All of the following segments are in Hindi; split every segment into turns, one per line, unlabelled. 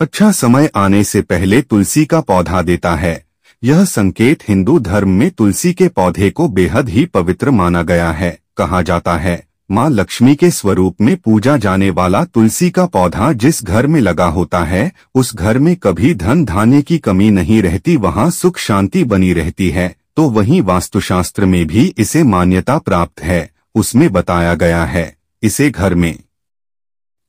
अच्छा समय आने से पहले तुलसी का पौधा देता है यह संकेत हिंदू धर्म में तुलसी के पौधे को बेहद ही पवित्र माना गया है कहा जाता है माँ लक्ष्मी के स्वरूप में पूजा जाने वाला तुलसी का पौधा जिस घर में लगा होता है उस घर में कभी धन धान्य की कमी नहीं रहती वहाँ सुख शांति बनी रहती है तो वहीं वास्तुशास्त्र में भी इसे मान्यता प्राप्त है उसमें बताया गया है इसे घर में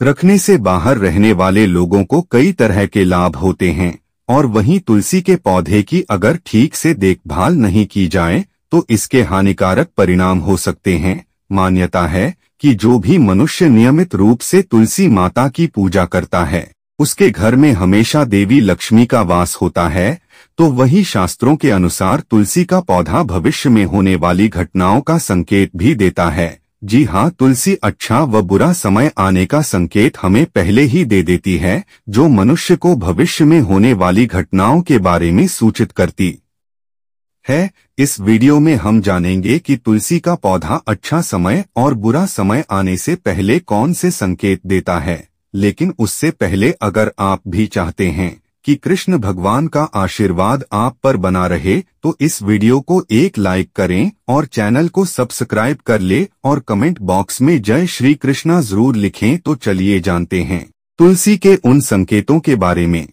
रखने से बाहर रहने वाले लोगों को कई तरह के लाभ होते हैं और वहीं तुलसी के पौधे की अगर ठीक से देखभाल नहीं की जाए तो इसके हानिकारक परिणाम हो सकते हैं मान्यता है कि जो भी मनुष्य नियमित रूप से तुलसी माता की पूजा करता है उसके घर में हमेशा देवी लक्ष्मी का वास होता है तो वही शास्त्रों के अनुसार तुलसी का पौधा भविष्य में होने वाली घटनाओं का संकेत भी देता है जी हाँ तुलसी अच्छा व बुरा समय आने का संकेत हमें पहले ही दे देती है जो मनुष्य को भविष्य में होने वाली घटनाओं के बारे में सूचित करती है इस वीडियो में हम जानेंगे कि तुलसी का पौधा अच्छा समय और बुरा समय आने से पहले कौन से संकेत देता है लेकिन उससे पहले अगर आप भी चाहते हैं कि कृष्ण भगवान का आशीर्वाद आप पर बना रहे तो इस वीडियो को एक लाइक करें और चैनल को सब्सक्राइब कर ले और कमेंट बॉक्स में जय श्री कृष्णा जरूर लिखें तो चलिए जानते हैं तुलसी के उन संकेतों के बारे में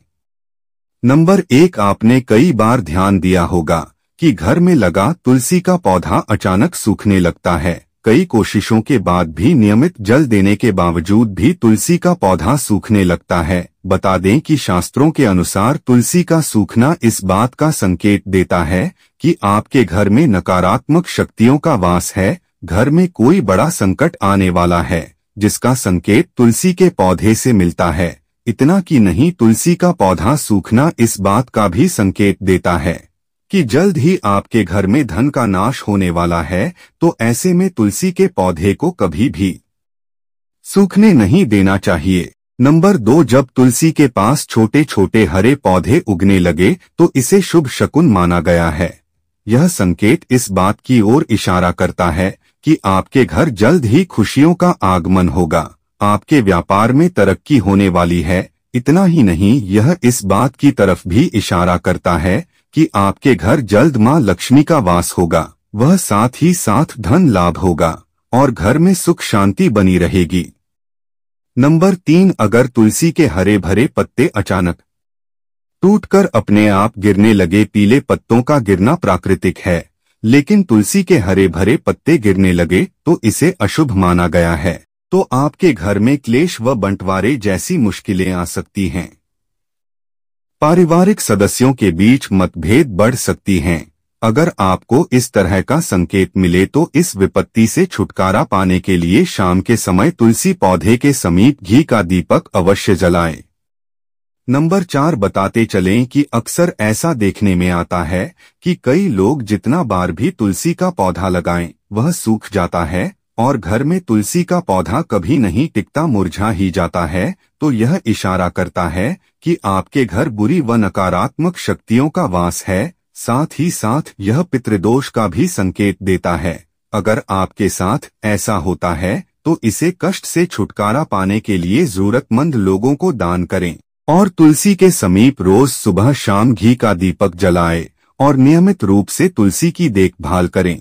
नंबर एक आपने कई बार ध्यान दिया होगा कि घर में लगा तुलसी का पौधा अचानक सूखने लगता है कई कोशिशों के बाद भी नियमित जल देने के बावजूद भी तुलसी का पौधा सूखने लगता है बता दें कि शास्त्रों के अनुसार तुलसी का सूखना इस बात का संकेत देता है कि आपके घर में नकारात्मक शक्तियों का वास है घर में कोई बड़ा संकट आने वाला है जिसका संकेत तुलसी के पौधे से मिलता है इतना कि नहीं तुलसी का पौधा सूखना इस बात का भी संकेत देता है कि जल्द ही आपके घर में धन का नाश होने वाला है तो ऐसे में तुलसी के पौधे को कभी भी सूखने नहीं देना चाहिए नंबर दो जब तुलसी के पास छोटे छोटे हरे पौधे उगने लगे तो इसे शुभ शकुन माना गया है यह संकेत इस बात की ओर इशारा करता है कि आपके घर जल्द ही खुशियों का आगमन होगा आपके व्यापार में तरक्की होने वाली है इतना ही नहीं यह इस बात की तरफ भी इशारा करता है कि आपके घर जल्द माँ लक्ष्मी का वास होगा वह साथ ही साथ धन लाभ होगा और घर में सुख शांति बनी रहेगी नंबर तीन अगर तुलसी के हरे भरे पत्ते अचानक टूटकर अपने आप गिरने लगे पीले पत्तों का गिरना प्राकृतिक है लेकिन तुलसी के हरे भरे पत्ते गिरने लगे तो इसे अशुभ माना गया है तो आपके घर में क्लेश व बंटवारे जैसी मुश्किलें आ सकती हैं पारिवारिक सदस्यों के बीच मतभेद बढ़ सकती हैं अगर आपको इस तरह का संकेत मिले तो इस विपत्ति से छुटकारा पाने के लिए शाम के समय तुलसी पौधे के समीप घी का दीपक अवश्य जलाएं। नंबर चार बताते चलें कि अक्सर ऐसा देखने में आता है कि कई लोग जितना बार भी तुलसी का पौधा लगाएं, वह सूख जाता है और घर में तुलसी का पौधा कभी नहीं टिकता मुरझा ही जाता है तो यह इशारा करता है कि आपके घर बुरी व नकारात्मक शक्तियों का वास है साथ ही साथ यह पितृदोष का भी संकेत देता है अगर आपके साथ ऐसा होता है तो इसे कष्ट से छुटकारा पाने के लिए जरूरतमंद लोगों को दान करें और तुलसी के समीप रोज सुबह शाम घी का दीपक जलाए और नियमित रूप से तुलसी की देखभाल करें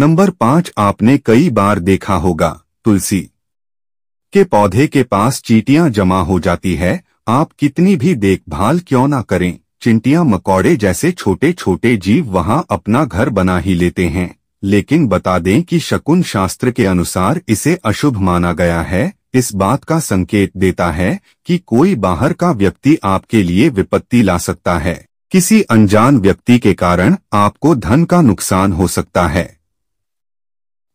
नंबर पाँच आपने कई बार देखा होगा तुलसी के पौधे के पास चीटियां जमा हो जाती है आप कितनी भी देखभाल क्यों ना करें चिंटिया मकौड़े जैसे छोटे छोटे जीव वहां अपना घर बना ही लेते हैं लेकिन बता दें कि शकुन शास्त्र के अनुसार इसे अशुभ माना गया है इस बात का संकेत देता है कि कोई बाहर का व्यक्ति आपके लिए विपत्ति ला सकता है किसी अनजान व्यक्ति के कारण आपको धन का नुकसान हो सकता है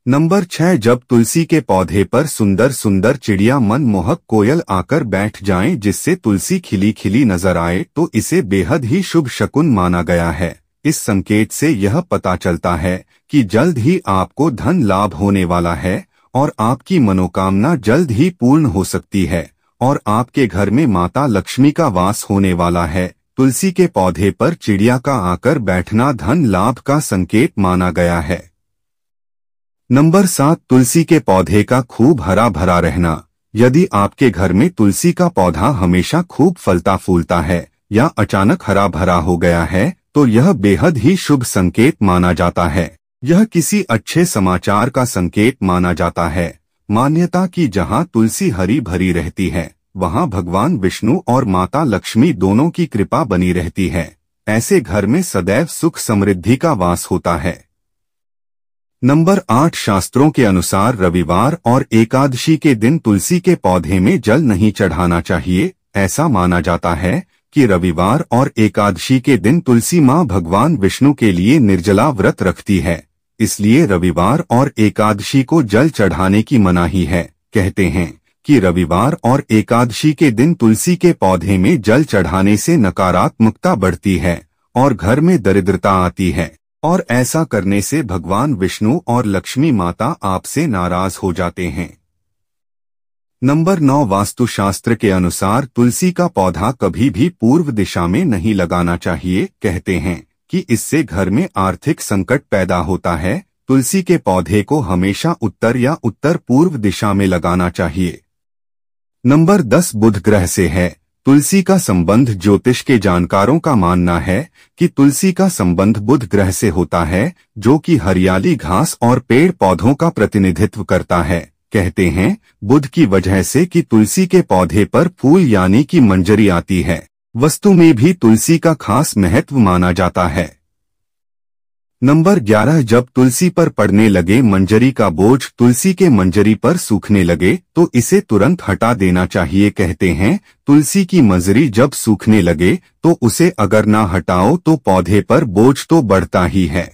नंबर छह जब तुलसी के पौधे पर सुंदर सुंदर चिड़िया मनमोहक कोयल आकर बैठ जाएं जिससे तुलसी खिली खिली नजर आए तो इसे बेहद ही शुभ शकुन माना गया है इस संकेत से यह पता चलता है कि जल्द ही आपको धन लाभ होने वाला है और आपकी मनोकामना जल्द ही पूर्ण हो सकती है और आपके घर में माता लक्ष्मी का वास होने वाला है तुलसी के पौधे पर चिड़िया का आकर बैठना धन लाभ का संकेत माना गया है नंबर सात तुलसी के पौधे का खूब हरा भरा रहना यदि आपके घर में तुलसी का पौधा हमेशा खूब फलता फूलता है या अचानक हरा भरा हो गया है तो यह बेहद ही शुभ संकेत माना जाता है यह किसी अच्छे समाचार का संकेत माना जाता है मान्यता की जहाँ तुलसी हरी भरी रहती है वहाँ भगवान विष्णु और माता लक्ष्मी दोनों की कृपा बनी रहती है ऐसे घर में सदैव सुख समृद्धि का वास होता है नंबर आठ शास्त्रों के अनुसार रविवार और एकादशी के दिन तुलसी के पौधे में जल नहीं चढ़ाना चाहिए ऐसा माना जाता है कि रविवार और एकादशी के दिन तुलसी माँ भगवान विष्णु के लिए निर्जला व्रत रखती है इसलिए रविवार और एकादशी को जल चढ़ाने की मनाही है कहते हैं कि रविवार और एकादशी के दिन तुलसी के पौधे में जल चढ़ाने से नकारात्मकता बढ़ती है और घर में दरिद्रता आती है और ऐसा करने से भगवान विष्णु और लक्ष्मी माता आपसे नाराज हो जाते हैं नंबर नौ वास्तुशास्त्र के अनुसार तुलसी का पौधा कभी भी पूर्व दिशा में नहीं लगाना चाहिए कहते हैं कि इससे घर में आर्थिक संकट पैदा होता है तुलसी के पौधे को हमेशा उत्तर या उत्तर पूर्व दिशा में लगाना चाहिए नंबर दस बुध ग्रह से है तुलसी का संबंध ज्योतिष के जानकारों का मानना है कि तुलसी का संबंध बुध ग्रह से होता है जो कि हरियाली घास और पेड़ पौधों का प्रतिनिधित्व करता है कहते हैं बुध की वजह से कि तुलसी के पौधे पर फूल यानी कि मंजरी आती है वस्तु में भी तुलसी का खास महत्व माना जाता है नंबर 11 जब तुलसी पर पड़ने लगे मंजरी का बोझ तुलसी के मंजरी पर सूखने लगे तो इसे तुरंत हटा देना चाहिए कहते हैं तुलसी की मंजरी जब सूखने लगे तो उसे अगर ना हटाओ तो पौधे पर बोझ तो बढ़ता ही है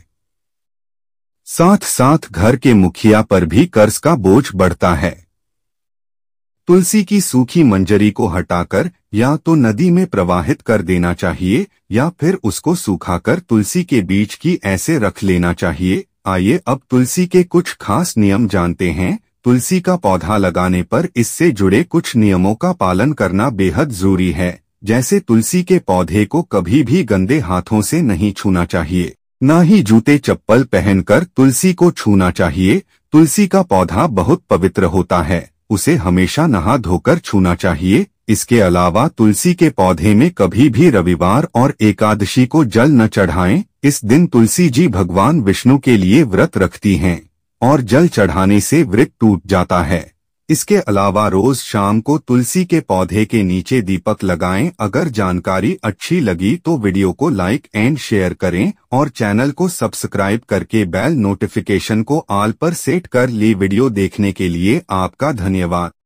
साथ साथ घर के मुखिया पर भी कर्ज का बोझ बढ़ता है तुलसी की सूखी मंजरी को हटाकर या तो नदी में प्रवाहित कर देना चाहिए या फिर उसको सूखाकर तुलसी के बीच की ऐसे रख लेना चाहिए आइए अब तुलसी के कुछ खास नियम जानते हैं तुलसी का पौधा लगाने पर इससे जुड़े कुछ नियमों का पालन करना बेहद जरूरी है जैसे तुलसी के पौधे को कभी भी गंदे हाथों से नहीं छूना चाहिए न ही जूते चप्पल पहनकर तुलसी को छूना चाहिए तुलसी का पौधा बहुत पवित्र होता है उसे हमेशा नहा धोकर छूना चाहिए इसके अलावा तुलसी के पौधे में कभी भी रविवार और एकादशी को जल न चढ़ाएं। इस दिन तुलसी जी भगवान विष्णु के लिए व्रत रखती हैं और जल चढ़ाने से व्रत टूट जाता है इसके अलावा रोज शाम को तुलसी के पौधे के नीचे दीपक लगाएं अगर जानकारी अच्छी लगी तो वीडियो को लाइक एंड शेयर करें और चैनल को सब्सक्राइब करके बेल नोटिफिकेशन को आल पर सेट कर ली वीडियो देखने के लिए आपका धन्यवाद